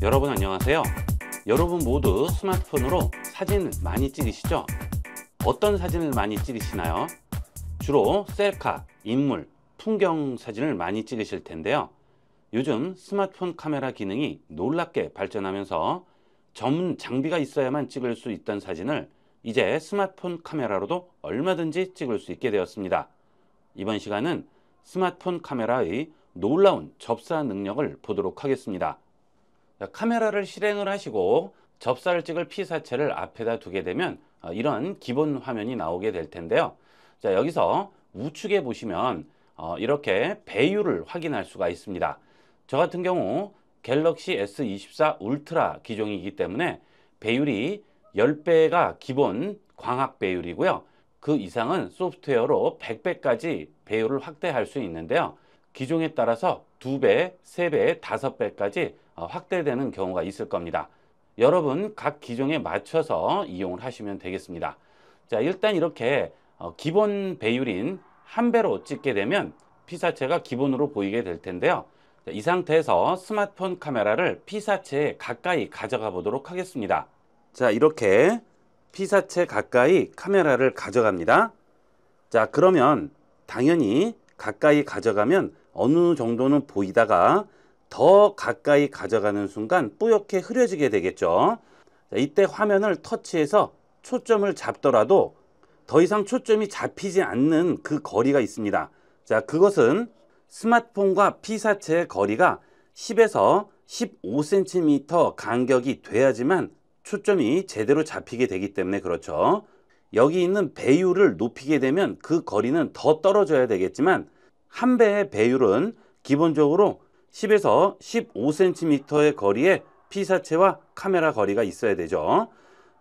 여러분 안녕하세요 여러분 모두 스마트폰으로 사진을 많이 찍으시죠? 어떤 사진을 많이 찍으시나요? 주로 셀카, 인물, 풍경 사진을 많이 찍으실 텐데요 요즘 스마트폰 카메라 기능이 놀랍게 발전하면서 전문 장비가 있어야만 찍을 수 있던 사진을 이제 스마트폰 카메라로도 얼마든지 찍을 수 있게 되었습니다 이번 시간은 스마트폰 카메라의 놀라운 접사 능력을 보도록 하겠습니다 카메라를 실행을 하시고 접사를 찍을 피사체를 앞에다 두게 되면 어, 이런 기본 화면이 나오게 될 텐데요. 자 여기서 우측에 보시면 어, 이렇게 배율을 확인할 수가 있습니다. 저 같은 경우 갤럭시 S24 울트라 기종이기 때문에 배율이 10배가 기본 광학 배율이고요. 그 이상은 소프트웨어로 100배까지 배율을 확대할 수 있는데요. 기종에 따라서 2배, 3배, 5배까지 어, 확대되는 경우가 있을 겁니다. 여러분 각 기종에 맞춰서 이용을 하시면 되겠습니다. 자 일단 이렇게 어, 기본 배율인 한 배로 찍게 되면 피사체가 기본으로 보이게 될 텐데요. 이 상태에서 스마트폰 카메라를 피사체에 가까이 가져가 보도록 하겠습니다. 자 이렇게 피사체 가까이 카메라를 가져갑니다. 자 그러면 당연히 가까이 가져가면 어느 정도는 보이다가 더 가까이 가져가는 순간 뿌옇게 흐려지게 되겠죠. 이때 화면을 터치해서 초점을 잡더라도 더 이상 초점이 잡히지 않는 그 거리가 있습니다. 자, 그것은 스마트폰과 피사체의 거리가 10에서 15cm 간격이 돼야지만 초점이 제대로 잡히게 되기 때문에 그렇죠. 여기 있는 배율을 높이게 되면 그 거리는 더 떨어져야 되겠지만 한 배의 배율은 기본적으로 10에서 15cm의 거리에 피사체와 카메라 거리가 있어야 되죠.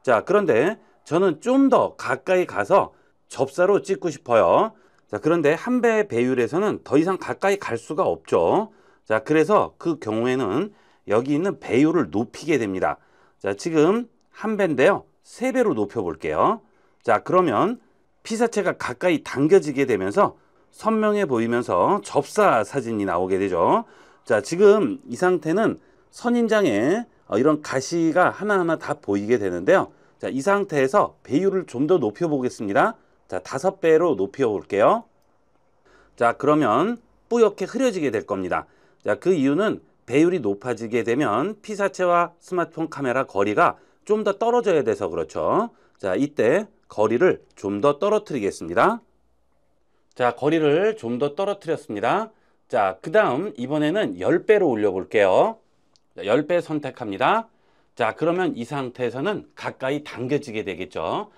자, 그런데 저는 좀 더 가까이 가서 접사로 찍고 싶어요. 자, 그런데 한 배의 배율에서는 더 이상 가까이 갈 수가 없죠. 자, 그래서 그 경우에는 여기 있는 배율을 높이게 됩니다. 자, 지금 한 배인데요. 세 배로 높여 볼게요. 자, 그러면 피사체가 가까이 당겨지게 되면서 선명해 보이면서 접사 사진이 나오게 되죠. 자, 지금 이 상태는 선인장에 어, 이런 가시가 하나하나 다 보이게 되는데요. 자, 이 상태에서 배율을 좀 더 높여 보겠습니다. 자, 다섯 배로 높여 볼게요. 자, 그러면 뿌옇게 흐려지게 될 겁니다. 자, 그 이유는 배율이 높아지게 되면 피사체와 스마트폰 카메라 거리가 좀 더 떨어져야 돼서 그렇죠. 자, 이때 거리를 좀 더 떨어뜨리겠습니다. 자, 거리를 좀 더 떨어뜨렸습니다. 자, 그 다음 이번에는 10배로 올려볼게요. 10배 선택합니다. 자, 그러면 이 상태에서는 가까이 당겨지게 되겠죠.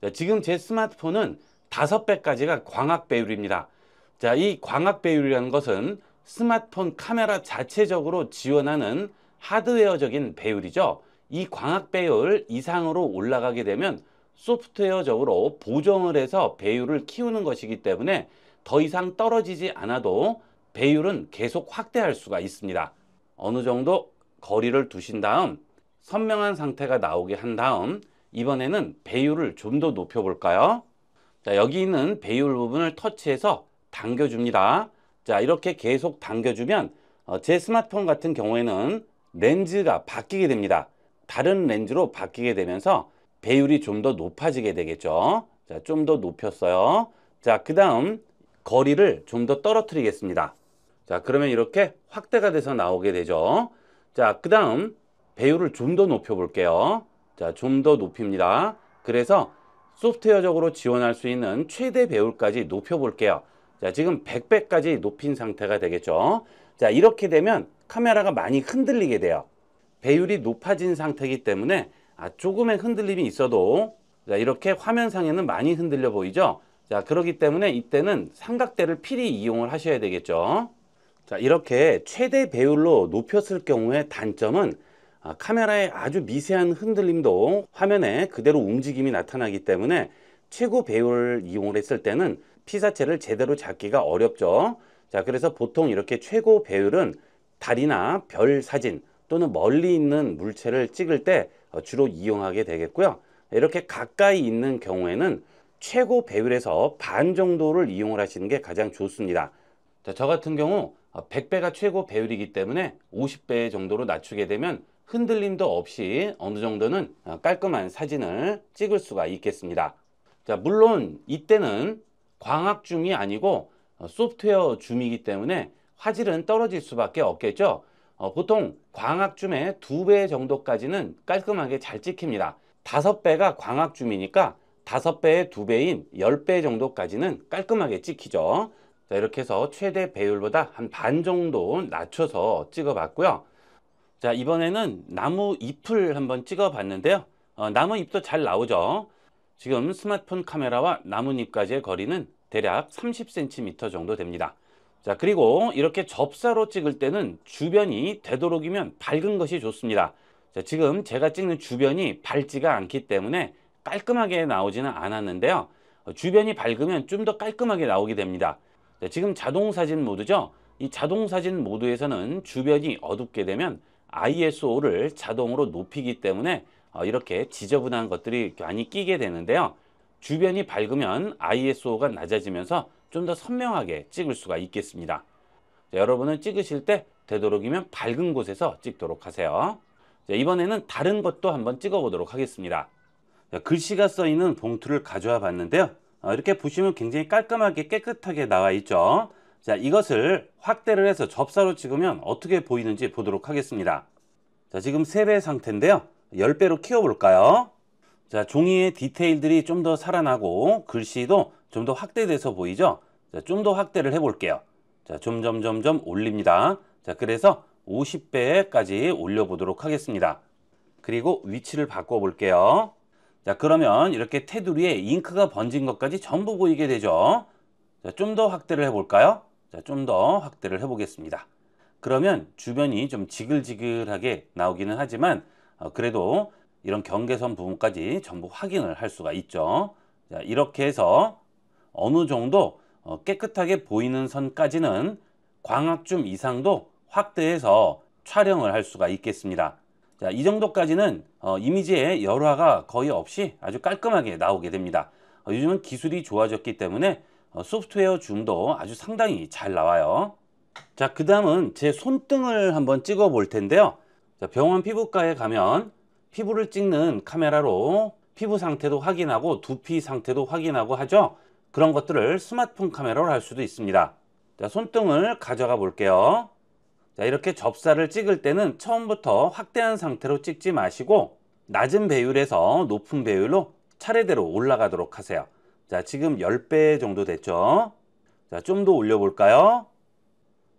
자, 지금 제 스마트폰은 5배까지가 광학 배율입니다. 자, 이 광학 배율이라는 것은 스마트폰 카메라 자체적으로 지원하는 하드웨어적인 배율이죠. 이 광학 배율 이상으로 올라가게 되면 소프트웨어적으로 보정을 해서 배율을 키우는 것이기 때문에 더 이상 떨어지지 않아도 배율은 계속 확대할 수가 있습니다. 어느 정도 거리를 두신 다음 선명한 상태가 나오게 한 다음 이번에는 배율을 좀 더 높여볼까요? 자, 여기 있는 배율 부분을 터치해서 당겨줍니다. 자, 이렇게 계속 당겨주면 어, 제 스마트폰 같은 경우에는 렌즈가 바뀌게 됩니다. 다른 렌즈로 바뀌게 되면서 배율이 좀 더 높아지게 되겠죠. 자, 좀 더 높였어요. 자, 그 다음 거리를 좀 더 떨어뜨리겠습니다. 자, 그러면 이렇게 확대가 돼서 나오게 되죠. 자, 그 다음 배율을 좀 더 높여 볼게요. 자, 좀 더 높입니다. 그래서 소프트웨어적으로 지원할 수 있는 최대 배율까지 높여 볼게요. 자, 지금 100배까지 높인 상태가 되겠죠. 자, 이렇게 되면 카메라가 많이 흔들리게 돼요. 배율이 높아진 상태이기 때문에 아, 조금의 흔들림이 있어도 자, 이렇게 화면상에는 많이 흔들려 보이죠? 자, 그렇기 때문에 이때는 삼각대를 필히 이용을 하셔야 되겠죠. 자, 이렇게 최대 배율로 높였을 경우의 단점은 아, 카메라의 아주 미세한 흔들림도 화면에 그대로 움직임이 나타나기 때문에 최고 배율을 이용을 했을 때는 피사체를 제대로 잡기가 어렵죠. 자, 그래서 보통 이렇게 최고 배율은 달이나 별 사진 또는 멀리 있는 물체를 찍을 때 어, 주로 이용하게 되겠고요. 이렇게 가까이 있는 경우에는 최고 배율에서 반 정도를 이용을 하시는 게 가장 좋습니다. 자, 저 같은 경우 100배가 어, 최고 배율이기 때문에 50배 정도로 낮추게 되면 흔들림도 없이 어느 정도는 어, 깔끔한 사진을 찍을 수가 있겠습니다. 자, 물론 이때는 광학 줌이 아니고 소프트웨어 줌이기 때문에 화질은 떨어질 수밖에 없겠죠. 어, 보통 광학줌의 두배 정도까지는 깔끔하게 잘 찍힙니다. 다섯 배가 광학줌이니까 다섯 배의 두 배인 1 0배 정도까지는 깔끔하게 찍히죠. 자, 이렇게 해서 최대 배율보다 한 반 정도 낮춰서 찍어봤고요. 자, 이번에는 나무 잎을 한번 찍어봤는데요. 어, 나무 잎도 잘 나오죠. 지금 스마트폰 카메라와 나뭇잎까지의 거리는 대략 30cm 정도 됩니다. 자 그리고 이렇게 접사로 찍을 때는 주변이 되도록이면 밝은 것이 좋습니다 자, 지금 제가 찍는 주변이 밝지가 않기 때문에 깔끔하게 나오지는 않았는데요 주변이 밝으면 좀 더 깔끔하게 나오게 됩니다 자, 지금 자동사진 모드죠 이 자동사진 모드에서는 주변이 어둡게 되면 ISO를 자동으로 높이기 때문에 어, 이렇게 지저분한 것들이 많이 끼게 되는데요 주변이 밝으면 ISO가 낮아지면서 좀더 선명하게 찍을 수가 있겠습니다. 자, 여러분은 찍으실 때 되도록이면 밝은 곳에서 찍도록 하세요. 자, 이번에는 다른 것도 한번 찍어 보도록 하겠습니다. 자, 글씨가 써 있는 봉투를 가져와 봤는데요. 어, 이렇게 보시면 굉장히 깔끔하게 깨끗하게 나와 있죠. 자, 이것을 확대를 해서 접사로 찍으면 어떻게 보이는지 보도록 하겠습니다. 자, 지금 3배 상태인데요. 10배로 키워볼까요? 자, 종이의 디테일들이 좀 더 살아나고 글씨도 좀더 확대돼서 보이죠? 좀 더 확대를 해볼게요. 자, 점점점점 올립니다. 자, 그래서 50배까지 올려보도록 하겠습니다. 그리고 위치를 바꿔볼게요. 자, 그러면 이렇게 테두리에 잉크가 번진 것까지 전부 보이게 되죠. 자, 좀더 확대를 해볼까요? 자, 좀 더 확대를 해보겠습니다. 그러면 주변이 좀 지글지글하게 나오기는 하지만 어, 그래도 이런 경계선 부분까지 전부 확인을 할 수가 있죠. 자, 이렇게 해서 어느 정도 어, 깨끗하게 보이는 선까지는 광학줌 이상도 확대해서 촬영을 할 수가 있겠습니다. 자, 이 정도까지는 어, 이미지에 열화가 거의 없이 아주 깔끔하게 나오게 됩니다. 어, 요즘은 기술이 좋아졌기 때문에 어, 소프트웨어 줌도 아주 상당히 잘 나와요. 자, 그 다음은 제 손등을 한번 찍어 볼 텐데요. 자, 병원 피부과에 가면 피부를 찍는 카메라로 피부 상태도 확인하고 두피 상태도 확인하고 하죠. 그런 것들을 스마트폰 카메라로 할 수도 있습니다. 자, 손등을 가져가 볼게요. 자, 이렇게 접사를 찍을 때는 처음부터 확대한 상태로 찍지 마시고 낮은 배율에서 높은 배율로 차례대로 올라가도록 하세요. 자, 지금 10배 정도 됐죠? 자, 좀 더 올려볼까요?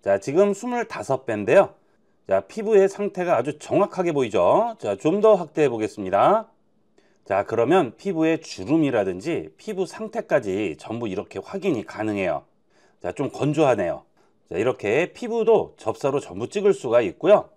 자, 지금 25배인데요. 자, 피부의 상태가 아주 정확하게 보이죠? 자, 좀 더 확대해 보겠습니다. 자 그러면 피부의 주름이라든지 피부 상태까지 전부 이렇게 확인이 가능해요 자 좀 건조하네요 자 이렇게 피부도 접사로 전부 찍을 수가 있고요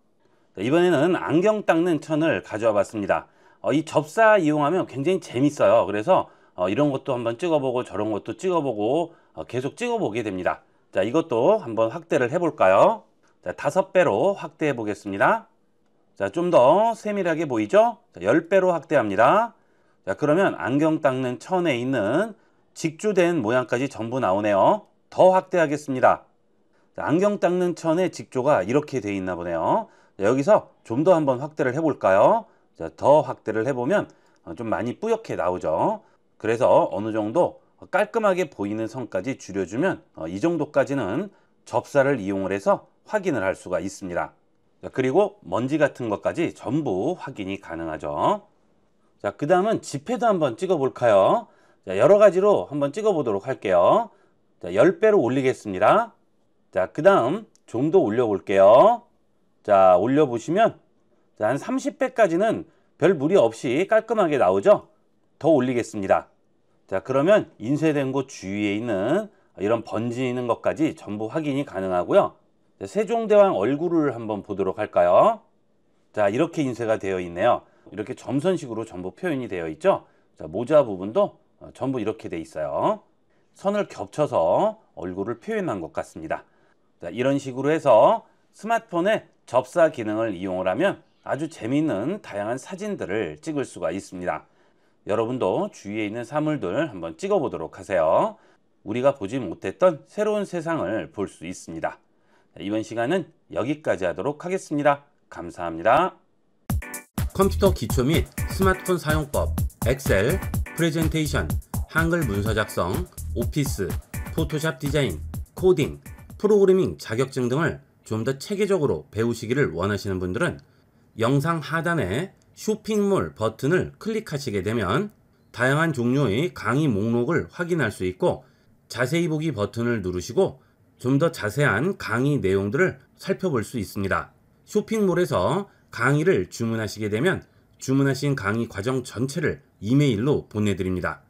자, 이번에는 안경 닦는 천을 가져와 봤습니다 어, 이 접사 이용하면 굉장히 재밌어요 그래서 어, 이런 것도 한번 찍어보고 저런 것도 찍어보고 어, 계속 찍어보게 됩니다 자 이것도 한번 확대를 해 볼까요 자 다섯 배로 확대해 보겠습니다 자 좀 더 세밀하게 보이죠 자, 10배로 확대합니다 자 그러면 안경 닦는 천에 있는 직조된 모양까지 전부 나오네요. 더 확대하겠습니다. 안경 닦는 천의 직조가 이렇게 돼 있나 보네요. 여기서 좀 더 한번 확대를 해볼까요? 더 확대를 해보면 어, 좀 많이 뿌옇게 나오죠. 그래서 어느 정도 깔끔하게 보이는 선까지 줄여주면 어, 이 정도까지는 접사를 이용을 해서 확인을 할 수가 있습니다. 그리고 먼지 같은 것까지 전부 확인이 가능하죠. 자, 그 다음은 지폐도 한번 찍어볼까요? 자, 여러 가지로 한번 찍어보도록 할게요. 자, 10배로 올리겠습니다. 자, 그 다음 좀 더 올려볼게요. 자, 올려보시면 자, 한 30배까지는 별 무리 없이 깔끔하게 나오죠? 더 올리겠습니다. 자, 그러면 인쇄된 곳 주위에 있는 이런 번지는 것까지 전부 확인이 가능하고요. 자, 세종대왕 얼굴을 한번 보도록 할까요? 자, 이렇게 인쇄가 되어 있네요. 이렇게 점선식으로 전부 표현이 되어 있죠. 자, 모자 부분도 어, 전부 이렇게 돼 있어요. 선을 겹쳐서 얼굴을 표현한 것 같습니다. 자, 이런 식으로 해서 스마트폰의 접사 기능을 이용을 하면 아주 재미있는 다양한 사진들을 찍을 수가 있습니다. 여러분도 주위에 있는 사물들 한번 찍어 보도록 하세요. 우리가 보지 못했던 새로운 세상을 볼 수 있습니다. 이번 시간은 여기까지 하도록 하겠습니다. 감사합니다. 컴퓨터 기초 및 스마트폰 사용법, 엑셀, 프레젠테이션, 한글 문서 작성, 오피스, 포토샵 디자인, 코딩, 프로그래밍 자격증 등을 좀 더 체계적으로 배우시기를 원하시는 분들은 영상 하단에 쇼핑몰 버튼을 클릭하시게 되면 다양한 종류의 강의 목록을 확인할 수 있고 자세히 보기 버튼을 누르시고 좀 더 자세한 강의 내용들을 살펴볼 수 있습니다. 쇼핑몰에서 강의를 주문하시게 되면 주문하신 강의 과정 전체를 이메일로 보내드립니다.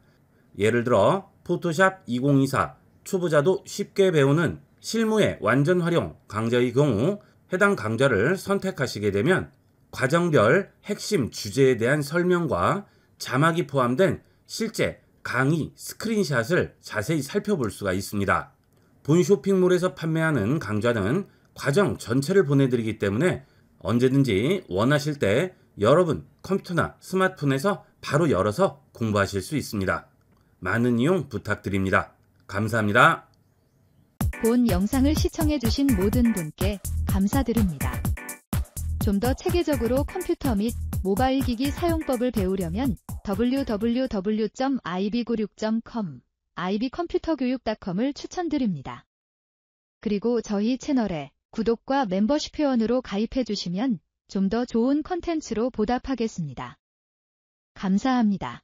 예를 들어 포토샵 2024 초보자도 쉽게 배우는 실무의 완전 활용 강좌의 경우 해당 강좌를 선택하시게 되면 과정별 핵심 주제에 대한 설명과 자막이 포함된 실제 강의 스크린샷을 자세히 살펴볼 수가 있습니다. 본 쇼핑몰에서 판매하는 강좌는 과정 전체를 보내드리기 때문에 언제든지 원하실 때 여러분 컴퓨터나 스마트폰에서 바로 열어서 공부하실 수 있습니다. 많은 이용 부탁드립니다. 감사합니다. 본 영상을 시청해주신 모든 분께 감사드립니다. 좀 더 체계적으로 컴퓨터 및 모바일 기기 사용법을 배우려면 www.ib96.com, ib컴퓨터교육.com을 추천드립니다. 그리고 저희 채널에 구독과 멤버십 회원으로 가입해주시면 좀 더 좋은 컨텐츠로 보답하겠습니다. 감사합니다.